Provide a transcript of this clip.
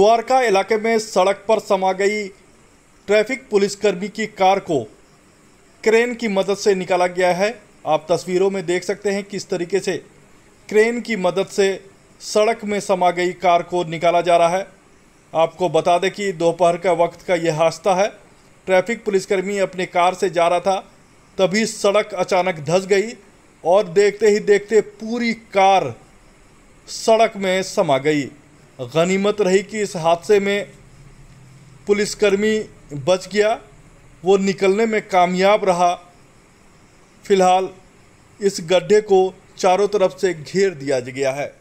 द्वारका इलाके में सड़क पर समा गई ट्रैफिक पुलिसकर्मी की कार को क्रेन की मदद से निकाला गया है आप तस्वीरों में देख सकते हैं किस तरीके से क्रेन की मदद से सड़क में समा गई कार को निकाला जा रहा है आपको बता दें कि दोपहर का वक्त का यह हादसा है ट्रैफिक पुलिसकर्मी अपने कार से जा रहा था तभी सड़क अचानक धस गई और देखते ही देखते पूरी कार सड़क में समा गई गनीमत रही कि इस हादसे में पुलिसकर्मी बच गया वो निकलने में कामयाब रहा फिलहाल इस गड्ढे को चारों तरफ से घेर दिया गया है